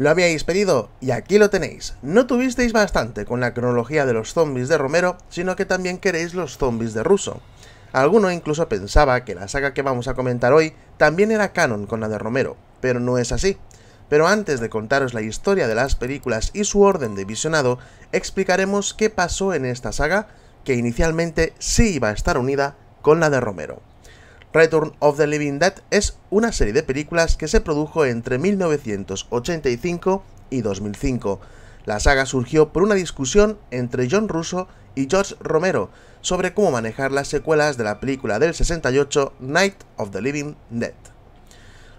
Lo habíais pedido y aquí lo tenéis. No tuvisteis bastante con la cronología de los zombies de Romero, sino que también queréis los zombies de Russo. Alguno incluso pensaba que la saga que vamos a comentar hoy también era canon con la de Romero, pero no es así. Pero antes de contaros la historia de las películas y su orden de visionado, explicaremos qué pasó en esta saga, que inicialmente sí iba a estar unida con la de Romero. Return of the Living Dead es una serie de películas que se produjo entre 1985 y 2005. La saga surgió por una discusión entre John Russo y George Romero sobre cómo manejar las secuelas de la película del 68 Night of the Living Dead.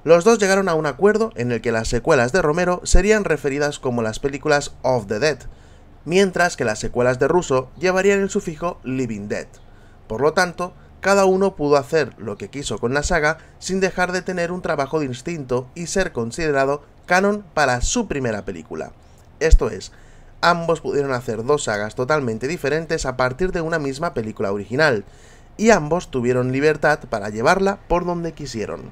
Los dos llegaron a un acuerdo en el que las secuelas de Romero serían referidas como las películas Of the Dead, mientras que las secuelas de Russo llevarían el sufijo Living Dead. Por lo tanto, cada uno pudo hacer lo que quiso con la saga sin dejar de tener un trabajo de instinto y ser considerado canon para su primera película. Esto es, ambos pudieron hacer dos sagas totalmente diferentes a partir de una misma película original, y ambos tuvieron libertad para llevarla por donde quisieron.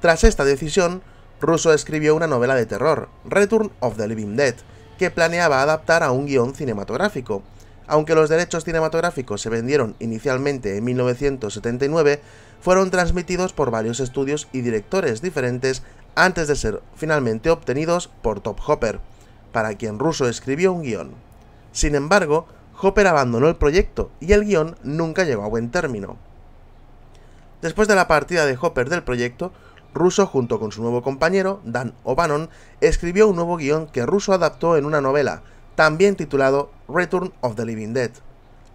Tras esta decisión, Russo escribió una novela de terror, Return of the Living Dead, que planeaba adaptar a un guión cinematográfico, aunque los derechos cinematográficos se vendieron inicialmente en 1979, fueron transmitidos por varios estudios y directores diferentes antes de ser finalmente obtenidos por Top Hopper, para quien Russo escribió un guión. Sin embargo, Hopper abandonó el proyecto y el guión nunca llegó a buen término. Después de la partida de Hopper del proyecto, Russo junto con su nuevo compañero, Dan O'Bannon, escribió un nuevo guión que Russo adaptó en una novela, también titulado Return of the Living Dead.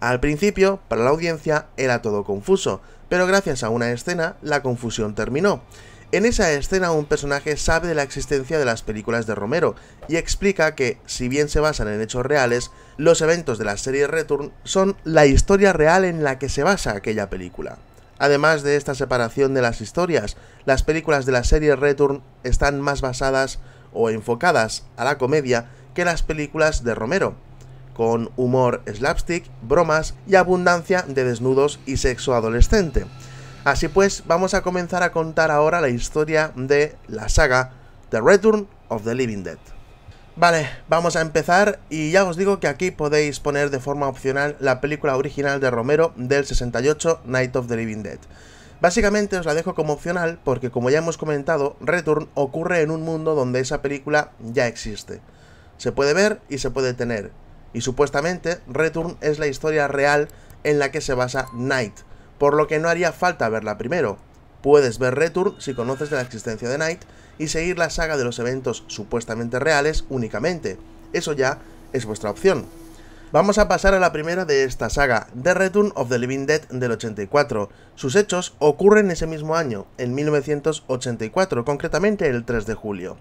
Al principio, para la audiencia, era todo confuso, pero gracias a una escena, la confusión terminó. En esa escena un personaje sabe de la existencia de las películas de Romero y explica que, si bien se basan en hechos reales, los eventos de la serie Return son la historia real en la que se basa aquella película. Además de esta separación de las historias, las películas de la serie Return están más basadas o enfocadas a la comedia que las películas de Romero, con humor slapstick, bromas y abundancia de desnudos y sexo adolescente. Así pues, vamos a comenzar a contar ahora la historia de la saga The Return of the Living Dead. Vale, vamos a empezar y ya os digo que aquí podéis poner de forma opcional la película original de Romero del 68, Night of the Living Dead. Básicamente os la dejo como opcional porque como ya hemos comentado, Return ocurre en un mundo donde esa película ya existe. Se puede ver y se puede tener, y supuestamente Return es la historia real en la que se basa Knight, por lo que no haría falta verla primero. Puedes ver Return si conoces de la existencia de Knight y seguir la saga de los eventos supuestamente reales únicamente. Eso ya es vuestra opción. Vamos a pasar a la primera de esta saga, The Return of the Living Dead del 84. Sus hechos ocurren ese mismo año, en 1984, concretamente el 3 de julio.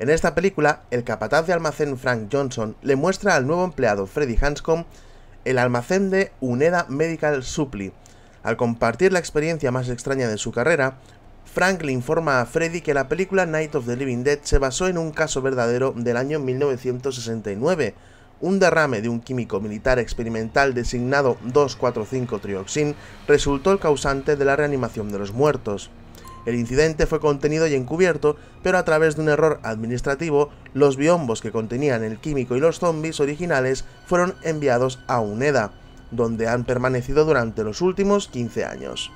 En esta película, el capataz de almacén Frank Johnson le muestra al nuevo empleado Freddy Hanscom el almacén de Uneda Medical Supply. Al compartir la experiencia más extraña de su carrera, Frank le informa a Freddy que la película Night of the Living Dead se basó en un caso verdadero del año 1969, un derrame de un químico militar experimental designado 245-trioxin resultó el causante de la reanimación de los muertos. El incidente fue contenido y encubierto, pero a través de un error administrativo, los biombos que contenían el químico y los zombies originales fueron enviados a UNEDA, donde han permanecido durante los últimos 15 años.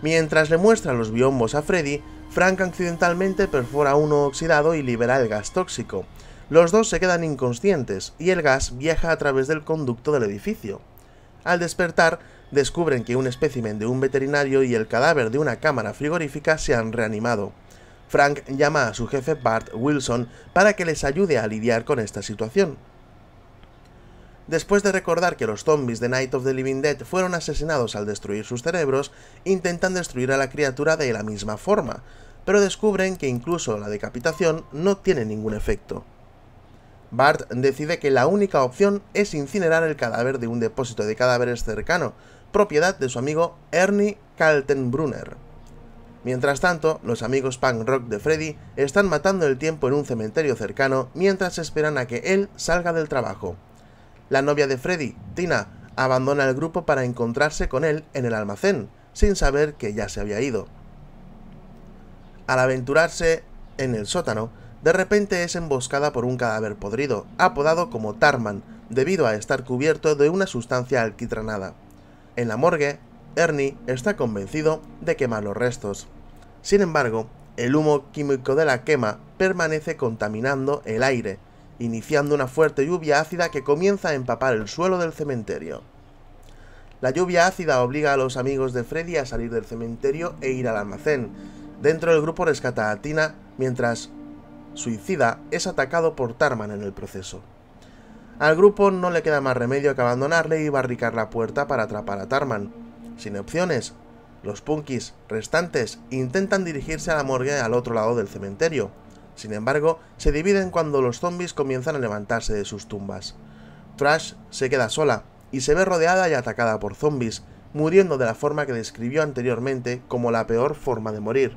Mientras le muestran los biombos a Freddy, Frank accidentalmente perfora uno oxidado y libera el gas tóxico. Los dos se quedan inconscientes y el gas viaja a través del conducto del edificio. Al despertar, descubren que un espécimen de un veterinario y el cadáver de una cámara frigorífica se han reanimado. Frank llama a su jefe Bart Wilson para que les ayude a lidiar con esta situación. Después de recordar que los zombies de Night of the Living Dead fueron asesinados al destruir sus cerebros, intentan destruir a la criatura de la misma forma, pero descubren que incluso la decapitación no tiene ningún efecto. Bart decide que la única opción es incinerar el cadáver de un depósito de cadáveres cercano, propiedad de su amigo Ernie Kaltenbrunner. Mientras tanto, los amigos punk rock de Freddy están matando el tiempo en un cementerio cercano mientras esperan a que él salga del trabajo. La novia de Freddy, Tina, abandona el grupo para encontrarse con él en el almacén, sin saber que ya se había ido. Al aventurarse en el sótano, de repente es emboscada por un cadáver podrido, apodado como Tarman, debido a estar cubierto de una sustancia alquitranada. En la morgue, Ernie está convencido de quemar los restos. Sin embargo, el humo químico de la quema permanece contaminando el aire, iniciando una fuerte lluvia ácida que comienza a empapar el suelo del cementerio. La lluvia ácida obliga a los amigos de Freddy a salir del cementerio e ir al almacén. Dentro del grupo rescata a Tina mientras Suicida es atacado por Tarman en el proceso. Al grupo no le queda más remedio que abandonarle y barricar la puerta para atrapar a Tarman. Sin opciones, los punkis restantes intentan dirigirse a la morgue al otro lado del cementerio. Sin embargo, se dividen cuando los zombies comienzan a levantarse de sus tumbas. Trash se queda sola y se ve rodeada y atacada por zombies, muriendo de la forma que describió anteriormente como la peor forma de morir.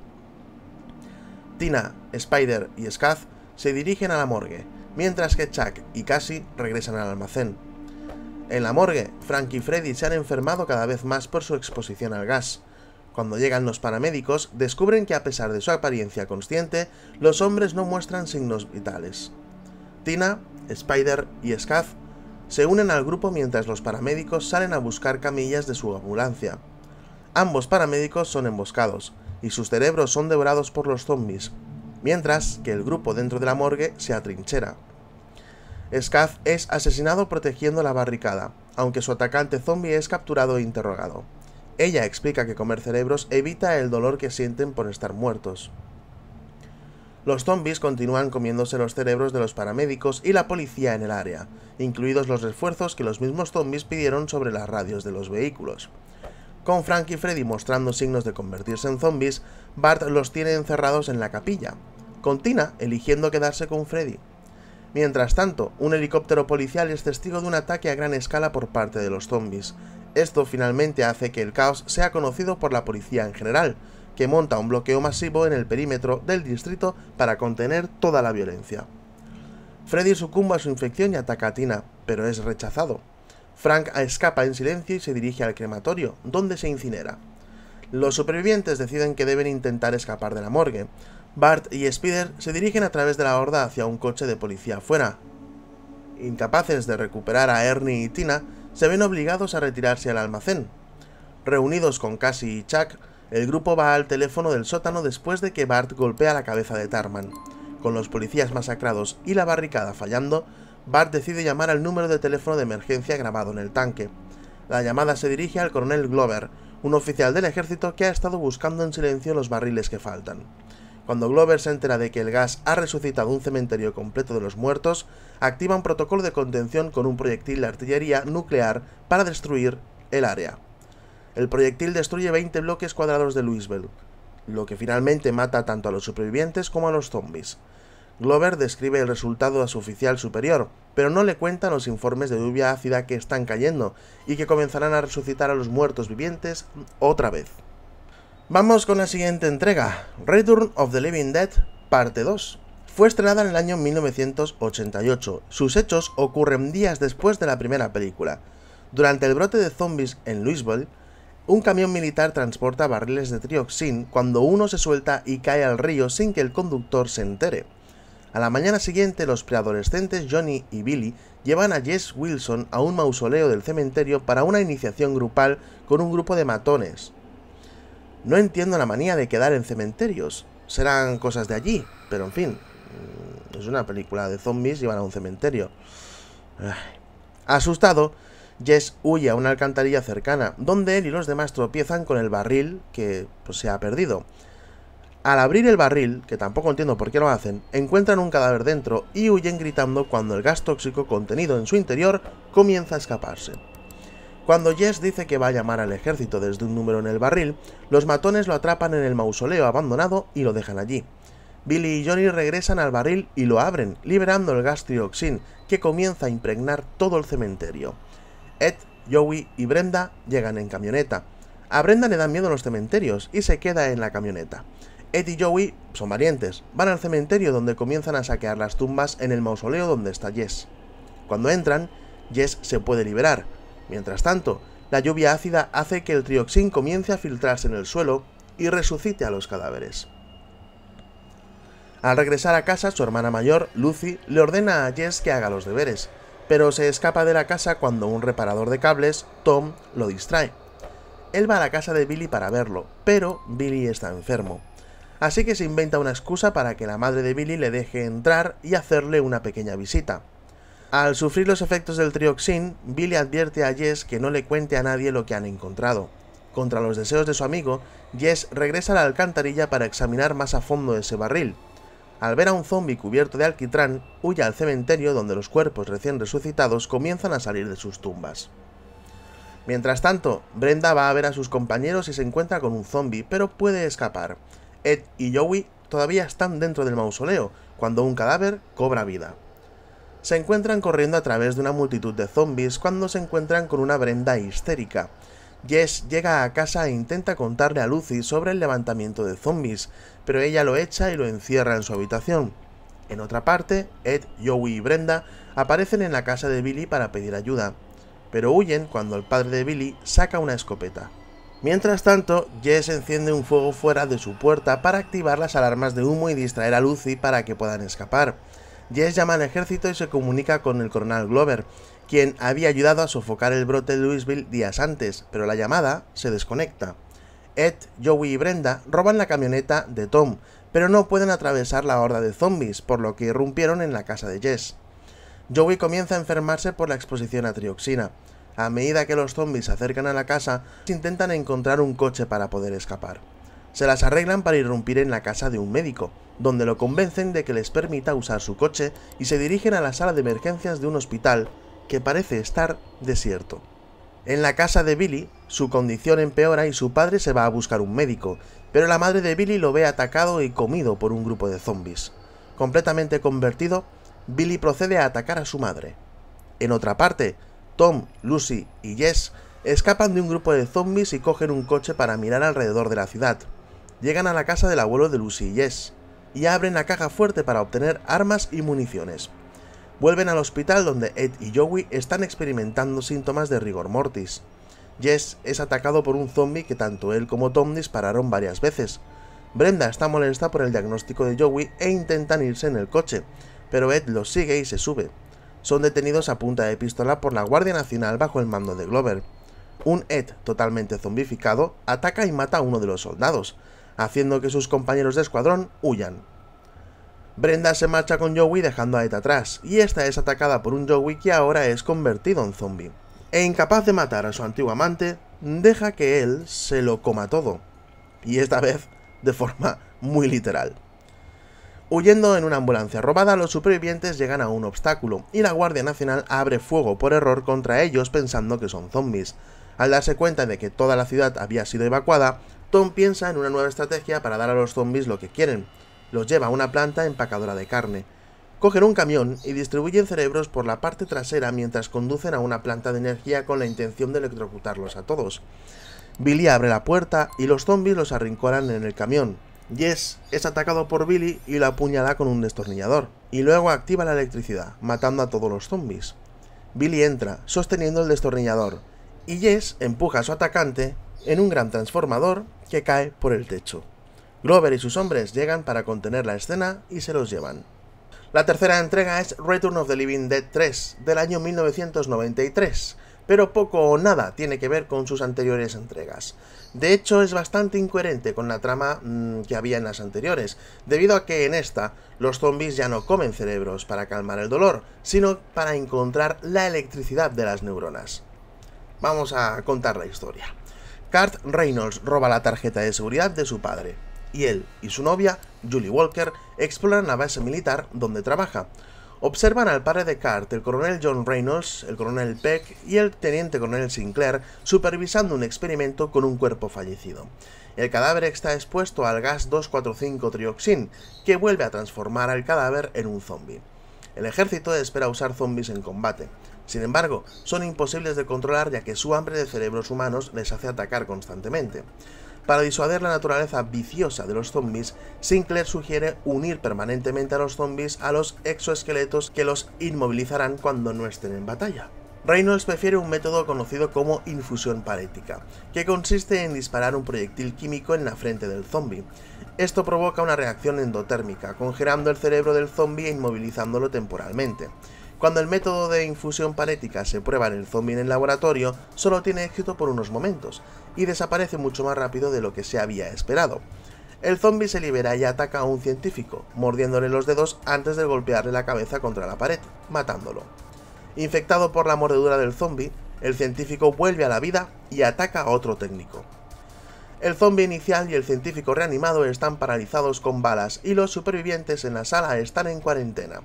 Tina, Spider y Scath se dirigen a la morgue, mientras que Chuck y Cassie regresan al almacén. En la morgue, Frank y Freddy se han enfermado cada vez más por su exposición al gas. Cuando llegan los paramédicos, descubren que a pesar de su apariencia consciente, los hombres no muestran signos vitales. Tina, Spider y Scath se unen al grupo mientras los paramédicos salen a buscar camillas de su ambulancia. Ambos paramédicos son emboscados, y sus cerebros son devorados por los zombies, mientras que el grupo dentro de la morgue se atrinchera. Scaff es asesinado protegiendo la barricada, aunque su atacante zombie es capturado e interrogado. Ella explica que comer cerebros evita el dolor que sienten por estar muertos. Los zombies continúan comiéndose los cerebros de los paramédicos y la policía en el área, incluidos los refuerzos que los mismos zombies pidieron sobre las radios de los vehículos. Con Frank y Freddy mostrando signos de convertirse en zombies, Bart los tiene encerrados en la capilla, con Tina eligiendo quedarse con Freddy. Mientras tanto, un helicóptero policial es testigo de un ataque a gran escala por parte de los zombies. Esto finalmente hace que el caos sea conocido por la policía en general, que monta un bloqueo masivo en el perímetro del distrito para contener toda la violencia. Freddy sucumba a su infección y ataca a Tina, pero es rechazado. Frank escapa en silencio y se dirige al crematorio, donde se incinera. Los supervivientes deciden que deben intentar escapar de la morgue, Bart y Spider se dirigen a través de la horda hacia un coche de policía afuera. Incapaces de recuperar a Ernie y Tina, se ven obligados a retirarse al almacén. Reunidos con Cassie y Chuck, el grupo va al teléfono del sótano después de que Bart golpea la cabeza de Tarman. Con los policías masacrados y la barricada fallando, Bart decide llamar al número de teléfono de emergencia grabado en el tanque. La llamada se dirige al coronel Glover, un oficial del ejército que ha estado buscando en silencio los barriles que faltan. Cuando Glover se entera de que el gas ha resucitado un cementerio completo de los muertos, activa un protocolo de contención con un proyectil de artillería nuclear para destruir el área. El proyectil destruye 20 bloques cuadrados de Louisville, lo que finalmente mata tanto a los supervivientes como a los zombies. Glover describe el resultado a su oficial superior, pero no le cuentan los informes de lluvia ácida que están cayendo y que comenzarán a resucitar a los muertos vivientes otra vez. Vamos con la siguiente entrega, Return of the Living Dead, parte 2. Fue estrenada en el año 1988. Sus hechos ocurren días después de la primera película. Durante el brote de zombies en Louisville, un camión militar transporta barriles de trioxin cuando uno se suelta y cae al río sin que el conductor se entere. A la mañana siguiente, los preadolescentes Johnny y Billy llevan a Jess Wilson a un mausoleo del cementerio para una iniciación grupal con un grupo de matones. No entiendo la manía de quedar en cementerios. Serán cosas de allí, pero en fin. Mm, es una película de zombies y van a un cementerio. Asustado, Jess huye a una alcantarilla cercana, donde él y los demás tropiezan con el barril que pues, se ha perdido. Al abrir el barril, que tampoco entiendo por qué lo hacen, encuentran un cadáver dentro y huyen gritando cuando el gas tóxico contenido en su interior comienza a escaparse. Cuando Jess dice que va a llamar al ejército desde un número en el barril, los matones lo atrapan en el mausoleo abandonado y lo dejan allí. Billy y Johnny regresan al barril y lo abren, liberando el gas trioxin, que comienza a impregnar todo el cementerio. Ed, Joey y Brenda llegan en camioneta. A Brenda le dan miedo los cementerios y se queda en la camioneta. Ed y Joey son valientes, van al cementerio donde comienzan a saquear las tumbas en el mausoleo donde está Jess. Cuando entran, Jess se puede liberar, Mientras tanto, la lluvia ácida hace que el trioxín comience a filtrarse en el suelo y resucite a los cadáveres. Al regresar a casa, su hermana mayor, Lucy, le ordena a Jess que haga los deberes, pero se escapa de la casa cuando un reparador de cables, Tom, lo distrae. Él va a la casa de Billy para verlo, pero Billy está enfermo. Así que se inventa una excusa para que la madre de Billy le deje entrar y hacerle una pequeña visita. Al sufrir los efectos del trioxin, Billy advierte a Jess que no le cuente a nadie lo que han encontrado. Contra los deseos de su amigo, Jess regresa a la alcantarilla para examinar más a fondo ese barril. Al ver a un zombi cubierto de alquitrán, huye al cementerio donde los cuerpos recién resucitados comienzan a salir de sus tumbas. Mientras tanto, Brenda va a ver a sus compañeros y se encuentra con un zombi, pero puede escapar. Ed y Joey todavía están dentro del mausoleo, cuando un cadáver cobra vida. Se encuentran corriendo a través de una multitud de zombies cuando se encuentran con una Brenda histérica. Jess llega a casa e intenta contarle a Lucy sobre el levantamiento de zombies, pero ella lo echa y lo encierra en su habitación. En otra parte, Ed, Joey y Brenda aparecen en la casa de Billy para pedir ayuda, pero huyen cuando el padre de Billy saca una escopeta. Mientras tanto, Jess enciende un fuego fuera de su puerta para activar las alarmas de humo y distraer a Lucy para que puedan escapar. Jess llama al ejército y se comunica con el coronel Glover, quien había ayudado a sofocar el brote de Louisville días antes, pero la llamada se desconecta. Ed, Joey y Brenda roban la camioneta de Tom, pero no pueden atravesar la horda de zombies, por lo que irrumpieron en la casa de Jess. Joey comienza a enfermarse por la exposición a trioxina. A medida que los zombies se acercan a la casa, intentan encontrar un coche para poder escapar se las arreglan para irrumpir en la casa de un médico, donde lo convencen de que les permita usar su coche y se dirigen a la sala de emergencias de un hospital que parece estar desierto. En la casa de Billy, su condición empeora y su padre se va a buscar un médico, pero la madre de Billy lo ve atacado y comido por un grupo de zombies. Completamente convertido, Billy procede a atacar a su madre. En otra parte, Tom, Lucy y Jess escapan de un grupo de zombies y cogen un coche para mirar alrededor de la ciudad, llegan a la casa del abuelo de Lucy y Jess, y abren la caja fuerte para obtener armas y municiones. Vuelven al hospital donde Ed y Joey están experimentando síntomas de rigor mortis. Jess es atacado por un zombie que tanto él como Tom dispararon varias veces. Brenda está molesta por el diagnóstico de Joey e intentan irse en el coche, pero Ed los sigue y se sube. Son detenidos a punta de pistola por la Guardia Nacional bajo el mando de Glover. Un Ed totalmente zombificado ataca y mata a uno de los soldados, haciendo que sus compañeros de escuadrón huyan. Brenda se marcha con Joey dejando a Ed atrás, y esta es atacada por un Joey que ahora es convertido en zombie. E incapaz de matar a su antiguo amante, deja que él se lo coma todo. Y esta vez de forma muy literal. Huyendo en una ambulancia robada, los supervivientes llegan a un obstáculo, y la Guardia Nacional abre fuego por error contra ellos pensando que son zombies. Al darse cuenta de que toda la ciudad había sido evacuada, Tom piensa en una nueva estrategia para dar a los zombies lo que quieren. Los lleva a una planta empacadora de carne. Cogen un camión y distribuyen cerebros por la parte trasera mientras conducen a una planta de energía con la intención de electrocutarlos a todos. Billy abre la puerta y los zombies los arrinconan en el camión. Jess es atacado por Billy y lo apuñala con un destornillador, y luego activa la electricidad, matando a todos los zombies. Billy entra, sosteniendo el destornillador, y Jess empuja a su atacante en un gran transformador que cae por el techo. Glover y sus hombres llegan para contener la escena y se los llevan. La tercera entrega es Return of the Living Dead 3, del año 1993, pero poco o nada tiene que ver con sus anteriores entregas. De hecho, es bastante incoherente con la trama mm, que había en las anteriores, debido a que en esta los zombies ya no comen cerebros para calmar el dolor, sino para encontrar la electricidad de las neuronas. Vamos a contar la historia. Cart Reynolds roba la tarjeta de seguridad de su padre, y él y su novia, Julie Walker, exploran la base militar donde trabaja. Observan al padre de Cart, el coronel John Reynolds, el coronel Peck y el teniente coronel Sinclair supervisando un experimento con un cuerpo fallecido. El cadáver está expuesto al gas 245-trioxin, que vuelve a transformar al cadáver en un zombie. El ejército espera usar zombies en combate. Sin embargo, son imposibles de controlar ya que su hambre de cerebros humanos les hace atacar constantemente. Para disuadir la naturaleza viciosa de los zombies, Sinclair sugiere unir permanentemente a los zombies a los exoesqueletos que los inmovilizarán cuando no estén en batalla. Reynolds prefiere un método conocido como infusión parética, que consiste en disparar un proyectil químico en la frente del zombie. Esto provoca una reacción endotérmica, congelando el cerebro del zombie e inmovilizándolo temporalmente. Cuando el método de infusión parética se prueba en el zombie en el laboratorio, solo tiene éxito por unos momentos, y desaparece mucho más rápido de lo que se había esperado. El zombie se libera y ataca a un científico, mordiéndole los dedos antes de golpearle la cabeza contra la pared, matándolo. Infectado por la mordedura del zombie, el científico vuelve a la vida y ataca a otro técnico. El zombie inicial y el científico reanimado están paralizados con balas y los supervivientes en la sala están en cuarentena.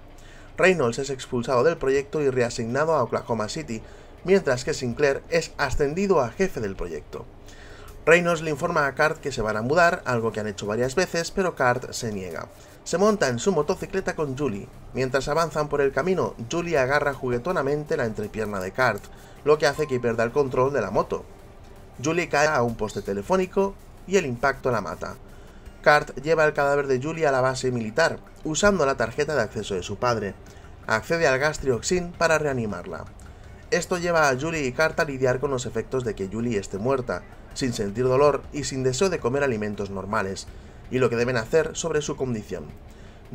Reynolds es expulsado del proyecto y reasignado a Oklahoma City, mientras que Sinclair es ascendido a jefe del proyecto. Reynolds le informa a Cart que se van a mudar, algo que han hecho varias veces, pero Cart se niega. Se monta en su motocicleta con Julie. Mientras avanzan por el camino, Julie agarra juguetonamente la entrepierna de Cart, lo que hace que pierda el control de la moto. Julie cae a un poste telefónico y el impacto la mata. Cart lleva el cadáver de Julie a la base militar, usando la tarjeta de acceso de su padre. Accede al gastrioxin para reanimarla. Esto lleva a Julie y Cart a lidiar con los efectos de que Julie esté muerta, sin sentir dolor y sin deseo de comer alimentos normales, y lo que deben hacer sobre su condición.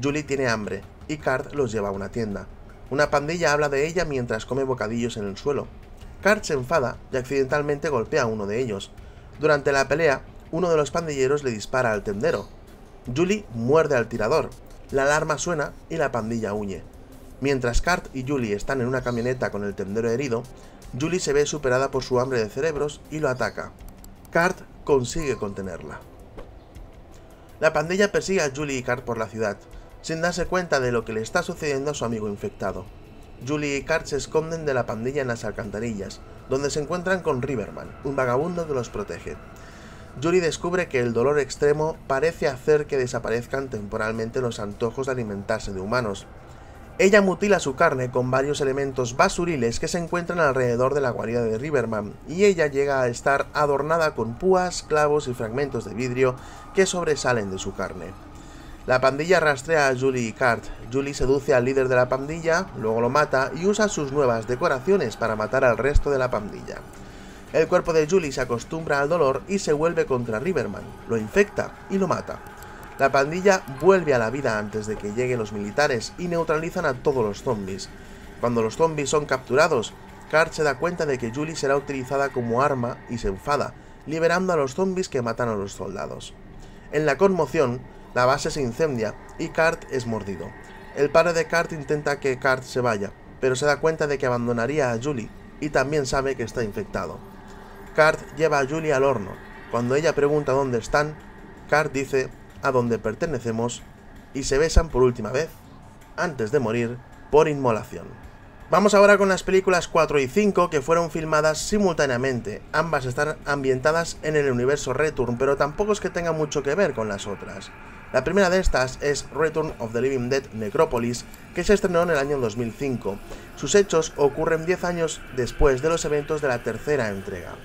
Julie tiene hambre, y Cart los lleva a una tienda. Una pandilla habla de ella mientras come bocadillos en el suelo. Cart se enfada y accidentalmente golpea a uno de ellos. Durante la pelea, uno de los pandilleros le dispara al tendero. Julie muerde al tirador. La alarma suena y la pandilla huye. Mientras Cart y Julie están en una camioneta con el tendero herido, Julie se ve superada por su hambre de cerebros y lo ataca. Cart consigue contenerla. La pandilla persigue a Julie y Cart por la ciudad, sin darse cuenta de lo que le está sucediendo a su amigo infectado. Julie y Cart se esconden de la pandilla en las alcantarillas, donde se encuentran con Riverman, un vagabundo que los protege. ...Julie descubre que el dolor extremo parece hacer que desaparezcan temporalmente los antojos de alimentarse de humanos. Ella mutila su carne con varios elementos basuriles que se encuentran alrededor de la guarida de Riverman, y ella llega a estar adornada con púas, clavos y fragmentos de vidrio que sobresalen de su carne. La pandilla rastrea a Julie y Cart. Julie seduce al líder de la pandilla, luego lo mata y usa sus nuevas decoraciones para matar al resto de la pandilla. El cuerpo de Julie se acostumbra al dolor y se vuelve contra Riverman, lo infecta y lo mata. La pandilla vuelve a la vida antes de que lleguen los militares y neutralizan a todos los zombies. Cuando los zombies son capturados, Cart se da cuenta de que Julie será utilizada como arma y se enfada, liberando a los zombies que matan a los soldados. En la conmoción, la base se incendia y Cart es mordido. El padre de Cart intenta que Cart se vaya, pero se da cuenta de que abandonaría a Julie y también sabe que está infectado. Card lleva a Julia al horno. Cuando ella pregunta dónde están, Card dice a dónde pertenecemos y se besan por última vez, antes de morir, por inmolación. Vamos ahora con las películas 4 y 5 que fueron filmadas simultáneamente. Ambas están ambientadas en el universo Return, pero tampoco es que tengan mucho que ver con las otras. La primera de estas es Return of the Living Dead Necropolis, que se estrenó en el año 2005. Sus hechos ocurren 10 años después de los eventos de la tercera entrega.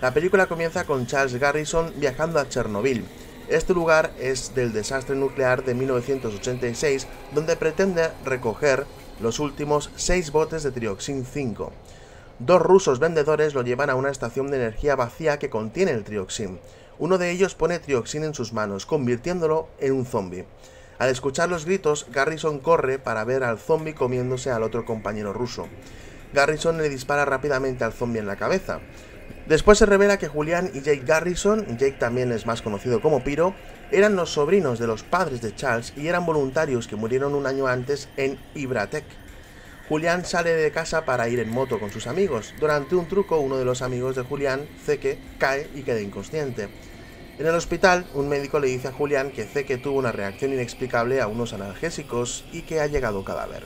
La película comienza con Charles Garrison viajando a Chernobyl. Este lugar es del desastre nuclear de 1986, donde pretende recoger los últimos seis botes de trioxin 5. Dos rusos vendedores lo llevan a una estación de energía vacía que contiene el trioxin. Uno de ellos pone trioxin en sus manos, convirtiéndolo en un zombie. Al escuchar los gritos, Garrison corre para ver al zombie comiéndose al otro compañero ruso. Garrison le dispara rápidamente al zombie en la cabeza. Después se revela que Julián y Jake Garrison, Jake también es más conocido como Piro, eran los sobrinos de los padres de Charles y eran voluntarios que murieron un año antes en Ibratec. Julián sale de casa para ir en moto con sus amigos. Durante un truco, uno de los amigos de Julián, Zeke, cae y queda inconsciente. En el hospital, un médico le dice a Julián que Zeke tuvo una reacción inexplicable a unos analgésicos y que ha llegado cadáver.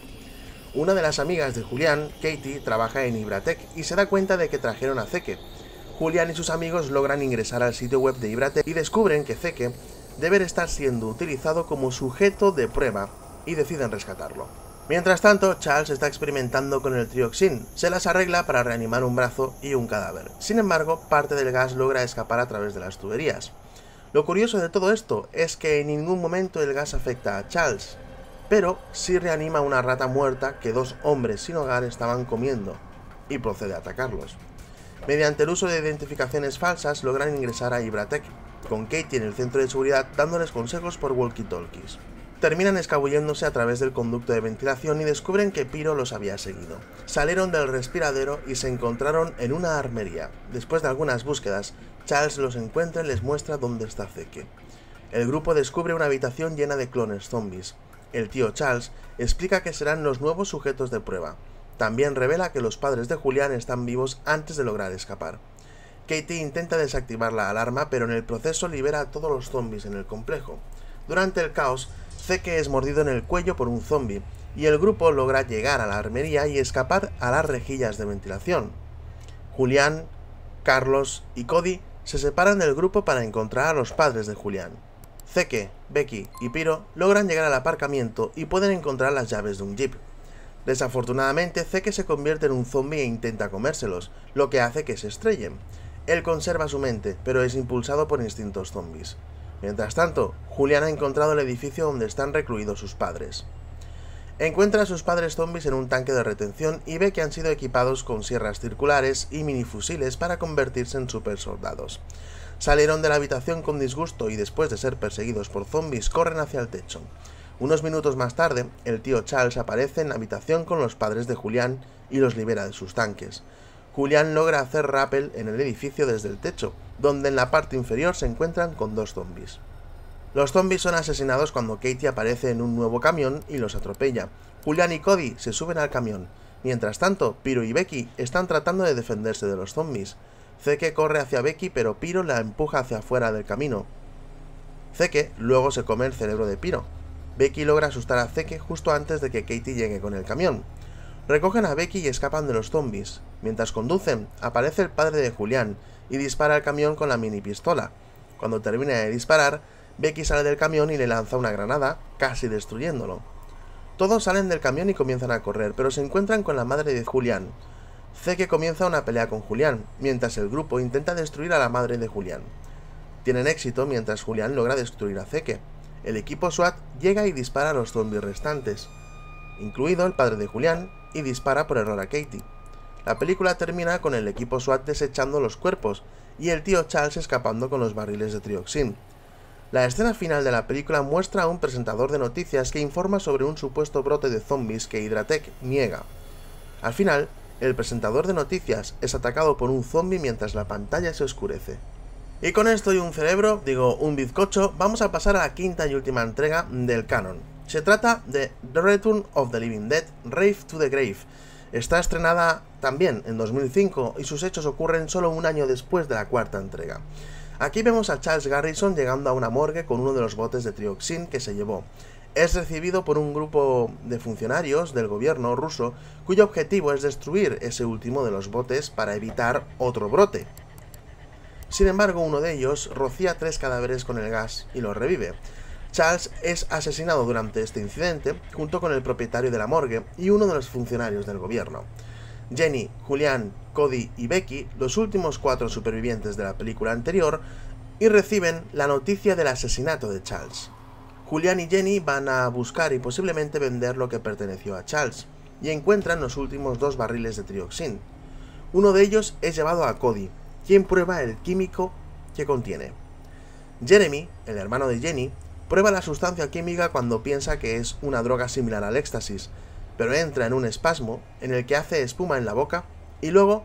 Una de las amigas de Julián, Katie, trabaja en Ibratec y se da cuenta de que trajeron a Zeke, Julian y sus amigos logran ingresar al sitio web de Ibrate y descubren que Zeke debe estar siendo utilizado como sujeto de prueba y deciden rescatarlo. Mientras tanto, Charles está experimentando con el trioxin, se las arregla para reanimar un brazo y un cadáver. Sin embargo, parte del gas logra escapar a través de las tuberías. Lo curioso de todo esto es que en ningún momento el gas afecta a Charles, pero sí reanima una rata muerta que dos hombres sin hogar estaban comiendo, y procede a atacarlos. Mediante el uso de identificaciones falsas logran ingresar a Ibratech, con Katie en el centro de seguridad dándoles consejos por walkie-talkies. Terminan escabulléndose a través del conducto de ventilación y descubren que Piro los había seguido. Salieron del respiradero y se encontraron en una armería. Después de algunas búsquedas, Charles los encuentra y les muestra dónde está Zeke. El grupo descubre una habitación llena de clones zombies. El tío Charles explica que serán los nuevos sujetos de prueba, también revela que los padres de Julián están vivos antes de lograr escapar. Katie intenta desactivar la alarma, pero en el proceso libera a todos los zombies en el complejo. Durante el caos, Zeke es mordido en el cuello por un zombie, y el grupo logra llegar a la armería y escapar a las rejillas de ventilación. Julián, Carlos y Cody se separan del grupo para encontrar a los padres de Julián. Zeke, Becky y Piro logran llegar al aparcamiento y pueden encontrar las llaves de un jeep, Desafortunadamente, Zeke se convierte en un zombie e intenta comérselos, lo que hace que se estrellen. Él conserva su mente, pero es impulsado por instintos zombies. Mientras tanto, Julián ha encontrado el edificio donde están recluidos sus padres. Encuentra a sus padres zombies en un tanque de retención y ve que han sido equipados con sierras circulares y minifusiles para convertirse en supersoldados. Salieron de la habitación con disgusto y después de ser perseguidos por zombies corren hacia el techo. Unos minutos más tarde, el tío Charles aparece en la habitación con los padres de Julián y los libera de sus tanques. Julián logra hacer rappel en el edificio desde el techo, donde en la parte inferior se encuentran con dos zombies. Los zombies son asesinados cuando Katie aparece en un nuevo camión y los atropella. Julián y Cody se suben al camión. Mientras tanto, Piro y Becky están tratando de defenderse de los zombies. Zeke corre hacia Becky pero Piro la empuja hacia afuera del camino. Zeke luego se come el cerebro de Piro, Becky logra asustar a Zeke justo antes de que Katie llegue con el camión. Recogen a Becky y escapan de los zombies. Mientras conducen, aparece el padre de Julián y dispara al camión con la mini pistola. Cuando termina de disparar, Becky sale del camión y le lanza una granada, casi destruyéndolo. Todos salen del camión y comienzan a correr, pero se encuentran con la madre de Julián. Zeke comienza una pelea con Julián, mientras el grupo intenta destruir a la madre de Julián. Tienen éxito mientras Julián logra destruir a Zeke el equipo SWAT llega y dispara a los zombies restantes, incluido el padre de Julián, y dispara por error a Katie. La película termina con el equipo SWAT desechando los cuerpos y el tío Charles escapando con los barriles de trioxin. La escena final de la película muestra a un presentador de noticias que informa sobre un supuesto brote de zombies que Hydratec niega. Al final, el presentador de noticias es atacado por un zombie mientras la pantalla se oscurece. Y con esto y un cerebro, digo un bizcocho, vamos a pasar a la quinta y última entrega del canon. Se trata de The Return of the Living Dead, Rave to the Grave. Está estrenada también en 2005 y sus hechos ocurren solo un año después de la cuarta entrega. Aquí vemos a Charles Garrison llegando a una morgue con uno de los botes de trioxin que se llevó. Es recibido por un grupo de funcionarios del gobierno ruso cuyo objetivo es destruir ese último de los botes para evitar otro brote. Sin embargo, uno de ellos rocía tres cadáveres con el gas y los revive. Charles es asesinado durante este incidente junto con el propietario de la morgue y uno de los funcionarios del gobierno. Jenny, Julián, Cody y Becky, los últimos cuatro supervivientes de la película anterior, y reciben la noticia del asesinato de Charles. Julian y Jenny van a buscar y posiblemente vender lo que perteneció a Charles, y encuentran los últimos dos barriles de trioxin. Uno de ellos es llevado a Cody, ¿Quién prueba el químico que contiene. Jeremy, el hermano de Jenny, prueba la sustancia química cuando piensa que es una droga similar al éxtasis, pero entra en un espasmo en el que hace espuma en la boca y luego,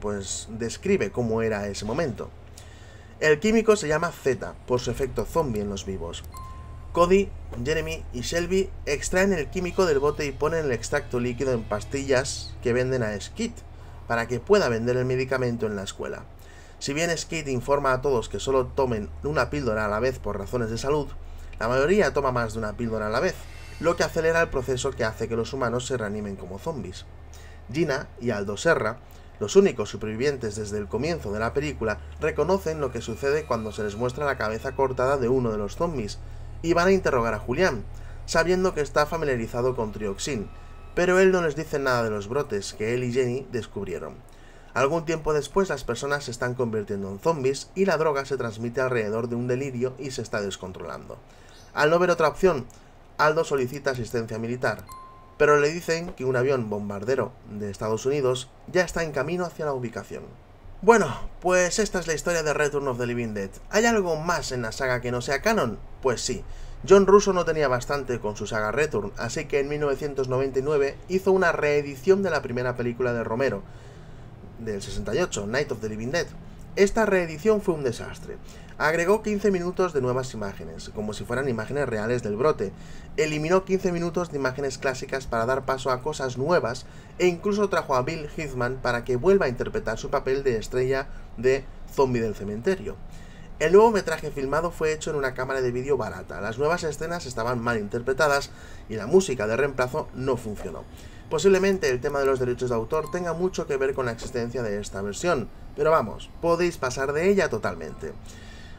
pues, describe cómo era ese momento. El químico se llama Z, por su efecto zombie en los vivos. Cody, Jeremy y Shelby extraen el químico del bote y ponen el extracto líquido en pastillas que venden a Skid, para que pueda vender el medicamento en la escuela. Si bien Skate informa a todos que solo tomen una píldora a la vez por razones de salud, la mayoría toma más de una píldora a la vez, lo que acelera el proceso que hace que los humanos se reanimen como zombies. Gina y Aldo Serra, los únicos supervivientes desde el comienzo de la película, reconocen lo que sucede cuando se les muestra la cabeza cortada de uno de los zombies, y van a interrogar a Julián, sabiendo que está familiarizado con Trioxin, pero él no les dice nada de los brotes que él y Jenny descubrieron. Algún tiempo después las personas se están convirtiendo en zombies y la droga se transmite alrededor de un delirio y se está descontrolando. Al no ver otra opción, Aldo solicita asistencia militar, pero le dicen que un avión bombardero de Estados Unidos ya está en camino hacia la ubicación. Bueno, pues esta es la historia de Return of the Living Dead. ¿Hay algo más en la saga que no sea canon? Pues sí, John Russo no tenía bastante con su saga Return, así que en 1999 hizo una reedición de la primera película de Romero, del 68, Night of the Living Dead. Esta reedición fue un desastre. Agregó 15 minutos de nuevas imágenes, como si fueran imágenes reales del brote. Eliminó 15 minutos de imágenes clásicas para dar paso a cosas nuevas e incluso trajo a Bill Hithman para que vuelva a interpretar su papel de estrella de zombie del cementerio. El nuevo metraje filmado fue hecho en una cámara de vídeo barata, las nuevas escenas estaban mal interpretadas y la música de reemplazo no funcionó. Posiblemente el tema de los derechos de autor tenga mucho que ver con la existencia de esta versión, pero vamos, podéis pasar de ella totalmente.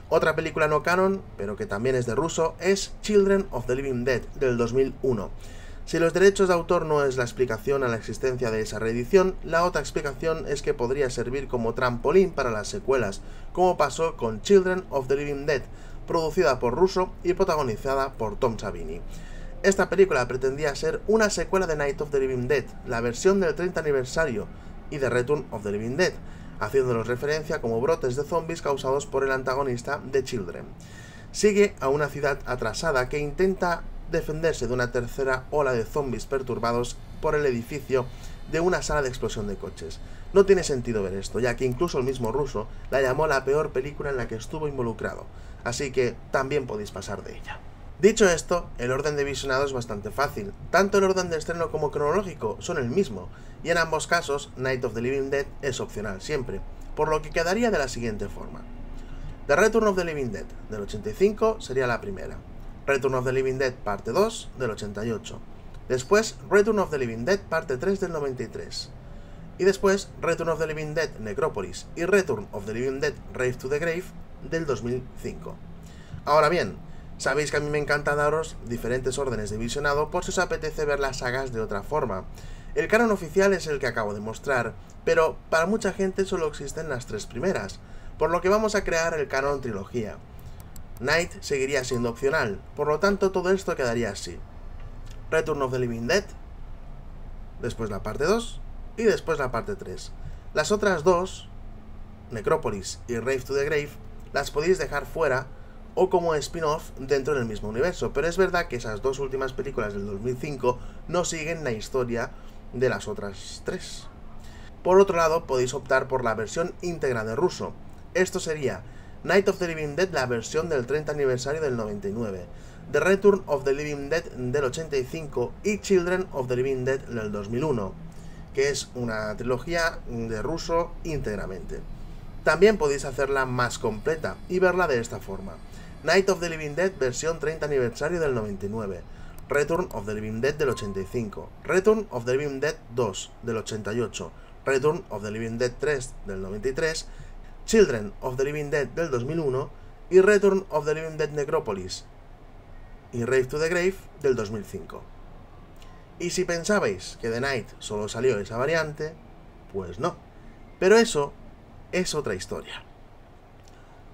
Otra película no canon, pero que también es de ruso, es Children of the Living Dead del 2001. Si los derechos de autor no es la explicación a la existencia de esa reedición, la otra explicación es que podría servir como trampolín para las secuelas, como pasó con Children of the Living Dead, producida por Russo y protagonizada por Tom Savini. Esta película pretendía ser una secuela de Night of the Living Dead, la versión del 30 aniversario, y de Return of the Living Dead, haciéndonos referencia como brotes de zombies causados por el antagonista de Children. Sigue a una ciudad atrasada que intenta defenderse de una tercera ola de zombies perturbados por el edificio de una sala de explosión de coches. No tiene sentido ver esto, ya que incluso el mismo ruso la llamó la peor película en la que estuvo involucrado, así que también podéis pasar de ella. Dicho esto, el orden de visionado es bastante fácil, tanto el orden de estreno como cronológico son el mismo, y en ambos casos Night of the Living Dead es opcional siempre, por lo que quedaría de la siguiente forma. The Return of the Living Dead del 85 sería la primera, Return of the Living Dead parte 2 del 88. Después Return of the Living Dead parte 3 del 93. Y después Return of the Living Dead Necropolis y Return of the Living Dead Rave to the Grave del 2005. Ahora bien, sabéis que a mí me encanta daros diferentes órdenes de visionado por si os apetece ver las sagas de otra forma. El canon oficial es el que acabo de mostrar, pero para mucha gente solo existen las tres primeras, por lo que vamos a crear el canon trilogía. Night seguiría siendo opcional, por lo tanto todo esto quedaría así. Return of the Living Dead, después la parte 2 y después la parte 3. Las otras dos, Necrópolis y Rave to the Grave, las podéis dejar fuera o como spin-off dentro del mismo universo, pero es verdad que esas dos últimas películas del 2005 no siguen la historia de las otras tres. Por otro lado, podéis optar por la versión íntegra de ruso. Esto sería Night of the Living Dead, la versión del 30 aniversario del 99, The Return of the Living Dead del 85 y Children of the Living Dead del 2001, que es una trilogía de ruso íntegramente. También podéis hacerla más completa y verla de esta forma. Night of the Living Dead versión 30 aniversario del 99, Return of the Living Dead del 85, Return of the Living Dead 2 del 88, Return of the Living Dead 3 del 93 Children of the Living Dead del 2001 y Return of the Living Dead Necropolis y Rave to the Grave del 2005. Y si pensabais que The Night solo salió esa variante, pues no. Pero eso es otra historia.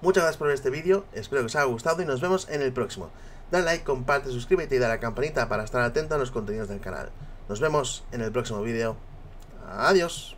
Muchas gracias por ver este vídeo, espero que os haya gustado y nos vemos en el próximo. Dale like, comparte, suscríbete y a la campanita para estar atento a los contenidos del canal. Nos vemos en el próximo vídeo. Adiós.